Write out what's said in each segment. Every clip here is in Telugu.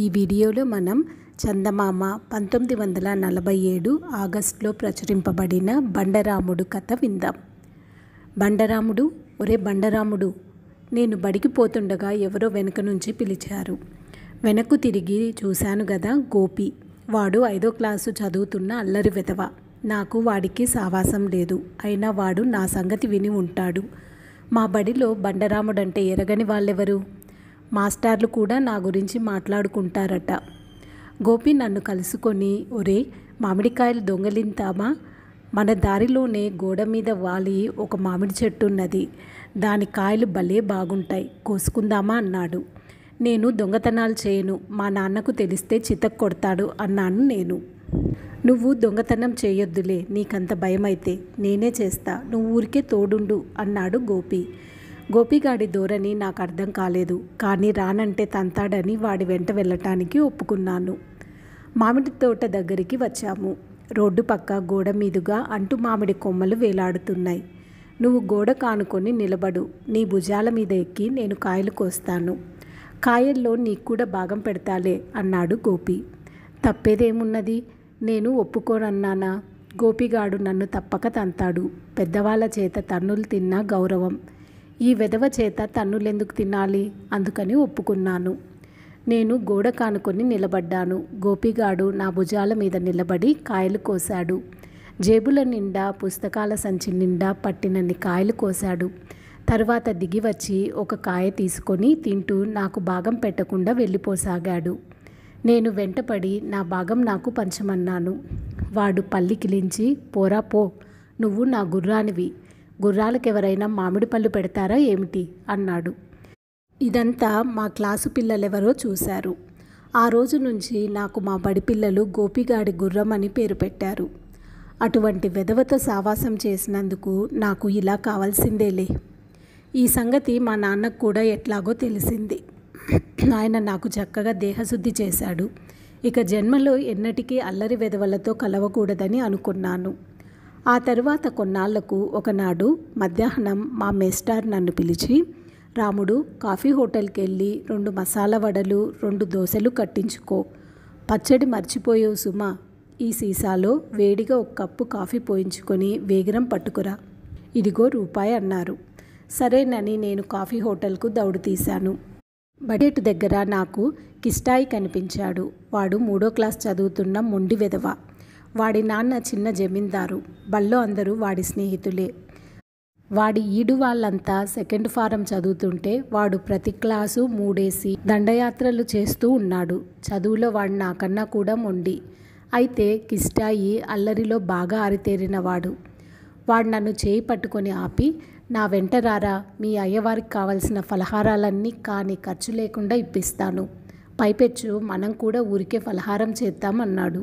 ఈ వీడియోలో మనం చందమామ పంతొమ్మిది వందల నలభై ఏడు ఆగస్టులో ప్రచురింపబడిన బండరాముడు కథ విందాం బండరాముడు ఒరే బండరాముడు నేను బడికి పోతుండగా ఎవరో వెనక నుంచి పిలిచారు వెనక్కు తిరిగి చూశాను కదా గోపి వాడు ఐదో క్లాసు చదువుతున్న అల్లరి వెధవ నాకు వాడికి సావాసం లేదు అయినా వాడు నా సంగతి విని ఉంటాడు మా బడిలో బండరాముడంటే ఎరగని వాళ్ళెవరు మాస్టార్లు కూడా నా గురించి మాట్లాడుకుంటారట గోపి నన్ను కలుసుకొని ఒరే మామిడికాయలు దొంగలింతామా మన దారిలోనే గోడ మీద వాలి ఒక మామిడి చెట్టు ఉన్నది దాని కాయలు భలే బాగుంటాయి కోసుకుందామా అన్నాడు నేను దొంగతనాలు చేయను మా నాన్నకు తెలిస్తే చితక్ కొడతాడు అన్నాను నేను నువ్వు దొంగతనం చేయొద్దులే నీకంత భయమైతే నేనే చేస్తా నువ్వు ఊరికే తోడుండు అన్నాడు గోపి గోపిగాడి ధోరణి నాకు అర్థం కాలేదు కానీ రానంటే తంతాడని వాడి వెంట వెళ్ళటానికి ఒప్పుకున్నాను మామిడి తోట దగ్గరికి వచ్చాము రోడ్డు పక్క గోడ మీదుగా అంటు మామిడి కొమ్మలు వేలాడుతున్నాయి నువ్వు గోడ కానుకొని నిలబడు నీ భుజాల మీద ఎక్కి నేను కాయలు కోస్తాను కాయల్లో నీకు కూడా భాగం పెడతాలే అన్నాడు గోపి తప్పేదేమున్నది నేను ఒప్పుకోనన్నానా గోపిగాడు నన్ను తప్పక తంతాడు పెద్దవాళ్ళ చేత తన్నులు తిన్నా గౌరవం ఈ వెధవ చేత తన్నులెందుకు తినాలి అందుకని ఒప్పుకున్నాను నేను గోడ కానుకొని నిలబడ్డాను గోపిగాడు నా భుజాల మీద నిలబడి కాయలు కోశాడు జేబుల నిండా పుస్తకాల సంచి నిండా పట్టినన్ని కాయలు కోశాడు తర్వాత దిగి వచ్చి ఒక కాయ తీసుకొని తింటూ నాకు భాగం పెట్టకుండా వెళ్ళిపోసాగాడు నేను వెంటపడి నా భాగం నాకు పంచమన్నాను వాడు పల్లికిలించి పోరా పో నువ్వు నా గుర్రానివి గుర్రాలకెవరైనా మామిడి పళ్ళు పెడతారా ఏమిటి అన్నాడు ఇదంతా మా క్లాసు పిల్లలెవరో చూశారు ఆ రోజు నుంచి నాకు మా బడి పిల్లలు గోపిగాడి గుర్రం అని పేరు పెట్టారు అటువంటి వెధవతో సావాసం చేసినందుకు నాకు ఇలా కావాల్సిందేలే ఈ సంగతి మా నాన్నకు కూడా ఎట్లాగో తెలిసింది ఆయన నాకు చక్కగా దేహశుద్ధి చేశాడు ఇక జన్మలో ఎన్నటికీ అల్లరి వెధవలతో కలవకూడదని అనుకున్నాను ఆ తరువాత కొన్నాళ్లకు ఒకనాడు మధ్యాహ్నం మా మేస్టార్ నన్ను పిలిచి రాముడు కాఫీ హోటల్కి వెళ్ళి రెండు మసాలా వడలు రెండు దోశలు కట్టించుకో పచ్చడి మర్చిపోయావు సుమా ఈ సీసాలో వేడిగా ఒక కప్పు కాఫీ పోయించుకొని వేగరం పట్టుకురా ఇదిగో రూపాయి అన్నారు సరేనని నేను కాఫీ హోటల్కు దౌడు తీశాను బడ్జెట్ దగ్గర నాకు కిష్టాయి కనిపించాడు వాడు మూడో క్లాస్ చదువుతున్న మొండి విధవ వాడి నాన్న చిన్న జమీందారు బళ్ళో అందరూ వాడి స్నేహితులే వాడి ఈడు వాళ్ళంతా సెకండ్ ఫారం చదువుతుంటే వాడు ప్రతి క్లాసు మూడేసి దండయాత్రలు చేస్తూ ఉన్నాడు చదువులో వాడు నాకన్నా కూడా మొండి అయితే కిష్టాయి అల్లరిలో బాగా ఆరితేరినవాడు వాడు నన్ను చేయి పట్టుకొని ఆపి నా వెంట రారా మీ అయ్యవారికి కావలసిన ఫలహారాలన్నీ కానీ ఖర్చు లేకుండా ఇప్పిస్తాను పైపెచ్చు మనం కూడా ఊరికే ఫలహారం చేద్దామన్నాడు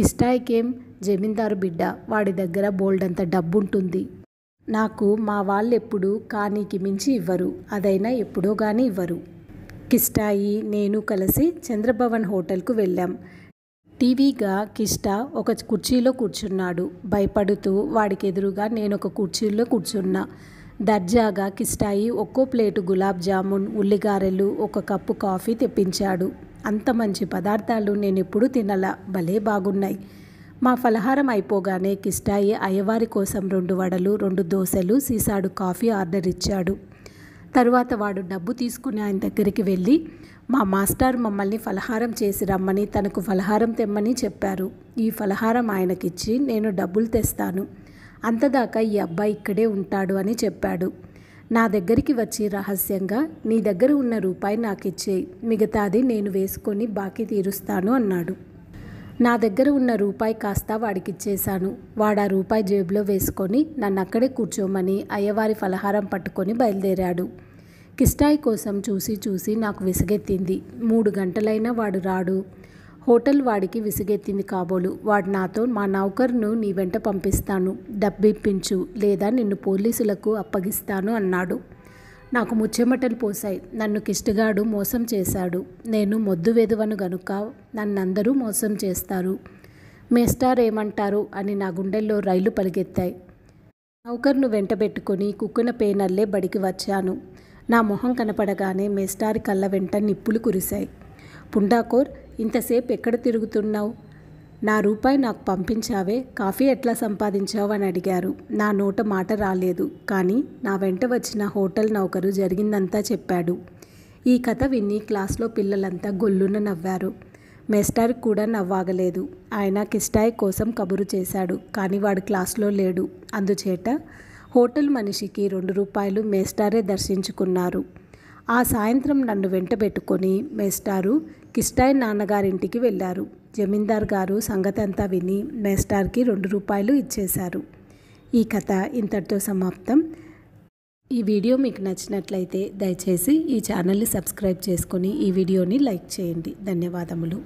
కిష్టాయికేం జమీందారు బిడ్డ వాడి దగ్గర బోల్డంత డబ్బుంటుంది నాకు మా వాళ్ళెప్పుడు కానీకి మించి ఇవ్వరు అదైనా ఎప్పుడో కానీ ఇవ్వరు కిష్టాయి నేను కలిసి చంద్రభవన్ హోటల్కు వెళ్ళాం టీవీగా కిష్టా ఒక కుర్చీలో కూర్చున్నాడు భయపడుతూ వాడికి ఎదురుగా నేను ఒక కుర్చీలో కూర్చున్నా దర్జాగా కిష్టాయి ఒక్కో ప్లేటు గులాబ్ జామున్ ఉల్లిగారెలు ఒక కప్పు కాఫీ తెప్పించాడు అంత మంచి పదార్థాలు నేను ఎప్పుడూ తినలా భలే బాగున్నాయి మా ఫలహారం అయిపోగానే కిష్టాయి అయ్యవారి కోసం రెండు వడలు రెండు దోశలు సీసాడు కాఫీ ఆర్డర్ ఇచ్చాడు తరువాత వాడు డబ్బు తీసుకుని ఆయన దగ్గరికి వెళ్ళి మా మాస్టర్ మమ్మల్ని ఫలహారం చేసి రమ్మని తనకు ఫలహారం తెమ్మని చెప్పారు ఈ ఫలహారం ఆయనకిచ్చి నేను డబ్బులు తెస్తాను అంతదాకా ఈ అబ్బాయి ఇక్కడే ఉంటాడు అని చెప్పాడు నా దగ్గరికి వచ్చి రహస్యంగా నీ దగ్గర ఉన్న రూపాయి నాకిచ్చేయి మిగతాది నేను వేసుకొని బాకీ తీరుస్తాను అన్నాడు నా దగ్గర ఉన్న రూపాయి కాస్త వాడికిచ్చేశాను వాడు ఆ రూపాయి జేబులో వేసుకొని నన్ను అక్కడే కూర్చోమని అయ్యవారి ఫలహారం పట్టుకొని బయలుదేరాడు కిష్టాయి కోసం చూసి చూసి నాకు విసుగెత్తింది మూడు గంటలైనా వాడు రాడు హోటల్ వాడికి విసిగెత్తింది కాబోలు వాడు నాతో మా నౌకర్ను నీ వెంట పంపిస్తాను డబ్బిప్పించు లేదా నిన్ను పోలీసులకు అప్పగిస్తాను అన్నాడు నాకు ముచ్చెమటలు పోసాయి నన్ను కిష్టిగాడు మోసం చేశాడు నేను మొద్దు వెదవను గనుక నన్నందరూ మోసం చేస్తారు మేస్టార్ ఏమంటారు అని నా గుండెల్లో రైలు పలిగెత్తాయి నౌకర్ను వెంటబెట్టుకుని కుక్కున పేనల్లే బడికి వచ్చాను నా మొహం కనపడగానే మేస్టార్ కళ్ళ వెంట నిప్పులు కురిశాయి పుండాకోర్ ఇంతసేపు ఎక్కడ తిరుగుతున్నావు నా రూపాయి నాకు పంపించావే కాఫీ ఎట్లా సంపాదించావు అని అడిగారు నా నోట మాట రాలేదు కానీ నా వెంట వచ్చిన హోటల్ నౌకరు జరిగిందంతా చెప్పాడు ఈ కథ విని క్లాస్లో పిల్లలంతా గొల్లున నవ్వారు మెస్టార్ కూడా నవ్వాగలేదు ఆయన కిష్టాయి కోసం కబురు చేశాడు కానీ వాడు క్లాస్లో లేడు అందుచేత హోటల్ మనిషికి రెండు రూపాయలు మేస్టారే దర్శించుకున్నారు ఆ సాయంత్రం నన్ను వెంటబెట్టుకొని మేస్టారు కిష్టాయి నాన్నగారింటికి వెళ్ళారు జమీందార్ గారు సంగతంతా విని మేస్టార్కి రెండు రూపాయలు ఇచ్చేశారు ఈ కథ ఇంతటితో సమాప్తం ఈ వీడియో మీకు నచ్చినట్లయితే దయచేసి ఈ ఛానల్ని సబ్స్క్రైబ్ చేసుకొని ఈ వీడియోని లైక్ చేయండి ధన్యవాదములు